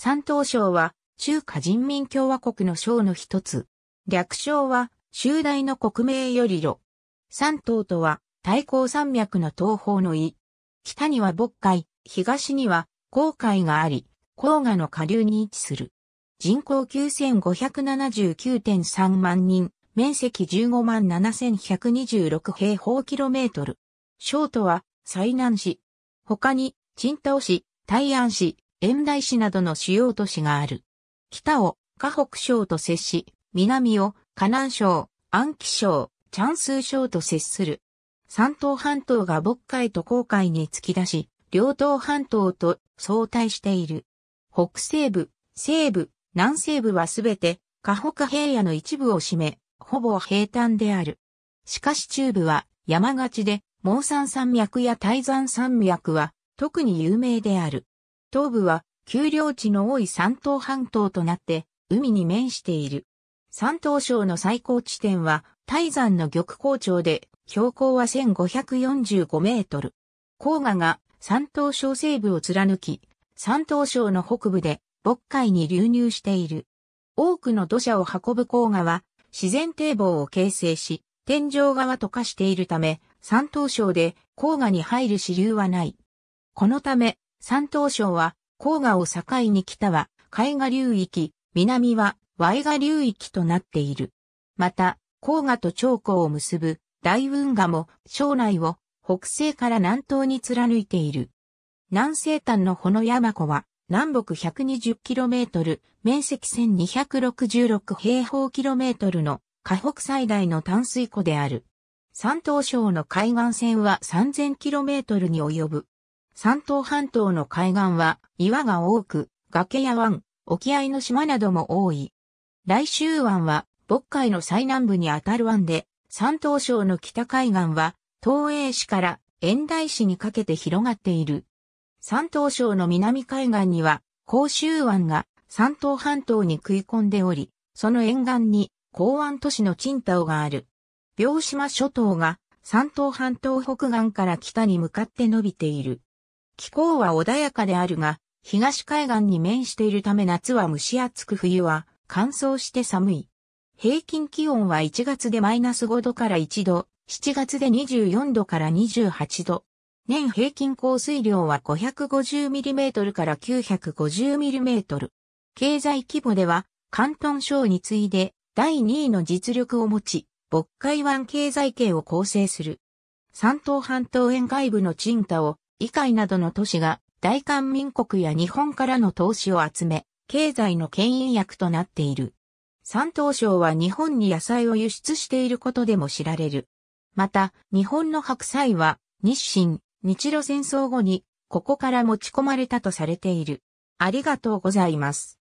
山東省は中華人民共和国の省の一つ。略称は州大の国名より路。山東とは太行山脈の東方の位。北には渤海、東には黄海があり、黄河の下流に位置する。人口9579.3万人、面積15万7126平方キロメートル。省都は、西南市。他に、青島市、大安市、遠大市などの主要都市がある。北を河北省と接し、南を河南省、安徽省、チャンスー省と接する。山東半島が渤海と黄海に突き出し、両東半島と相対している。北西部、西部、南西部はすべて、河北平野の一部を占め、ほぼ平坦である。しかし中部は山勝ちで、毛山山脈や大山山脈は特に有名である。東部は丘陵地の多い山東半島となって海に面している。山東省の最高地点は泰山の玉光町で標高は1545メートル。黄河が山東省西部を貫き、山東省の北部で渤海に流入している。多くの土砂を運ぶ黄河は自然堤防を形成し、天井側と化しているため、山東省で黄河に入る支流はない。このため、山東省は、黄河を境に北は海河流域、南はイ河流域となっている。また、黄河と長江を結ぶ大運河も将来を北西から南東に貫いている。南西端のこの山湖は南北 120km、面積1266平方キロメートルの河北最大の淡水湖である。山東省の海岸線は 3000km に及ぶ。山東半島の海岸は岩が多く、崖や湾、沖合の島なども多い。来州湾は北海の最南部にあたる湾で、山東省の北海岸は東映市から遠大市にかけて広がっている。山東省の南海岸には甲州湾が山東半島に食い込んでおり、その沿岸に港湾都市のチ島がある。病島諸島が山東半島北岸から北に向かって伸びている。気候は穏やかであるが、東海岸に面しているため夏は蒸し暑く冬は乾燥して寒い。平均気温は1月でマイナス5度から1度、7月で24度から28度。年平均降水量は 550mm から 950mm。経済規模では、関東省に次いで第2位の実力を持ち、北海湾経済圏を構成する。山東半島沿海部の賃貸を以外などの都市が大韓民国や日本からの投資を集め、経済の牽引役となっている。山東省は日本に野菜を輸出していることでも知られる。また、日本の白菜は、日清、日露戦争後に、ここから持ち込まれたとされている。ありがとうございます。